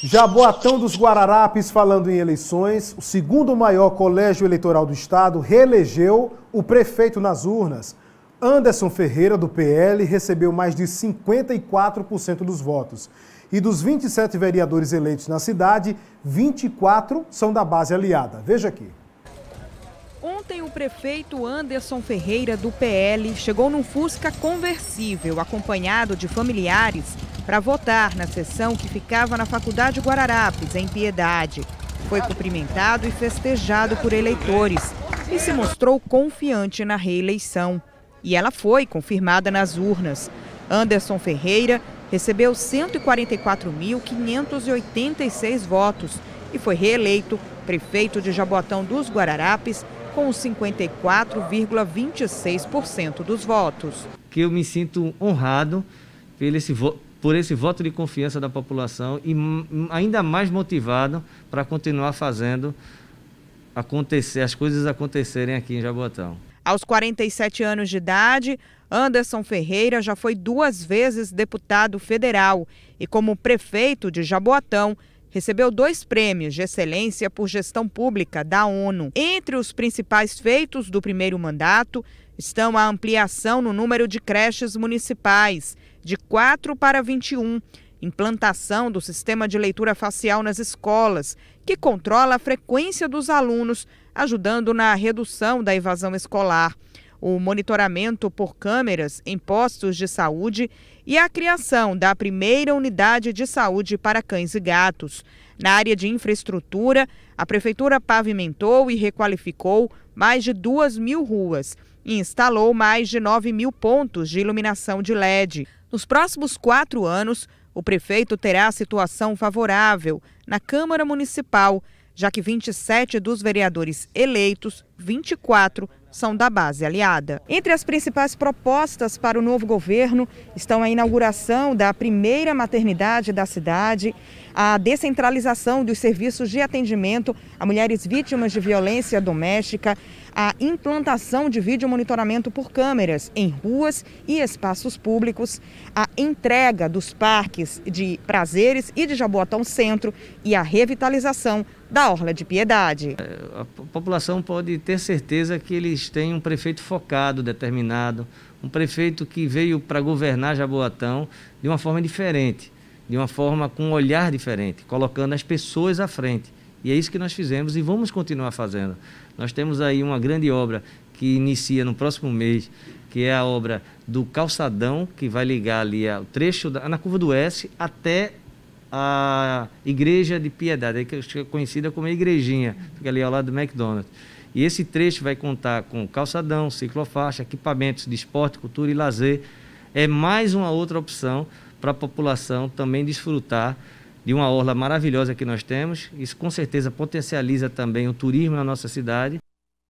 Jaboatão dos Guararapes falando em eleições, o segundo maior colégio eleitoral do estado reelegeu o prefeito nas urnas. Anderson Ferreira, do PL, recebeu mais de 54% dos votos. E dos 27 vereadores eleitos na cidade, 24 são da base aliada. Veja aqui. Ontem, o prefeito Anderson Ferreira, do PL, chegou num Fusca conversível, acompanhado de familiares para votar na sessão que ficava na Faculdade Guararapes, em Piedade. Foi cumprimentado e festejado por eleitores e se mostrou confiante na reeleição. E ela foi confirmada nas urnas. Anderson Ferreira recebeu 144.586 votos e foi reeleito prefeito de Jaboatão dos Guararapes com 54,26% dos votos. Que eu me sinto honrado pelo esse voto por esse voto de confiança da população e ainda mais motivado para continuar fazendo acontecer as coisas acontecerem aqui em Jaboatão. Aos 47 anos de idade, Anderson Ferreira já foi duas vezes deputado federal e, como prefeito de Jaboatão, recebeu dois prêmios de excelência por gestão pública da ONU. Entre os principais feitos do primeiro mandato estão a ampliação no número de creches municipais de 4 para 21, implantação do sistema de leitura facial nas escolas, que controla a frequência dos alunos, ajudando na redução da evasão escolar, o monitoramento por câmeras em postos de saúde e a criação da primeira unidade de saúde para cães e gatos. Na área de infraestrutura, a Prefeitura pavimentou e requalificou mais de 2 mil ruas e instalou mais de 9 mil pontos de iluminação de LED. Nos próximos quatro anos, o prefeito terá situação favorável na Câmara Municipal, já que 27 dos vereadores eleitos, 24, são da base aliada. Entre as principais propostas para o novo governo estão a inauguração da primeira maternidade da cidade, a descentralização dos serviços de atendimento a mulheres vítimas de violência doméstica, a implantação de vídeo monitoramento por câmeras em ruas e espaços públicos, a entrega dos parques de prazeres e de Jaboatão Centro e a revitalização da Orla de Piedade. É, a população pode ter certeza que eles têm um prefeito focado, determinado, um prefeito que veio para governar Jaboatão de uma forma diferente, de uma forma com um olhar diferente, colocando as pessoas à frente. E é isso que nós fizemos e vamos continuar fazendo. Nós temos aí uma grande obra que inicia no próximo mês, que é a obra do calçadão, que vai ligar ali o trecho da, na curva do S até a Igreja de Piedade, que é conhecida como a Igrejinha, fica ali ao lado do McDonald's. E esse trecho vai contar com calçadão, ciclofaixa, equipamentos de esporte, cultura e lazer. É mais uma outra opção para a população também desfrutar de uma orla maravilhosa que nós temos. Isso com certeza potencializa também o turismo na nossa cidade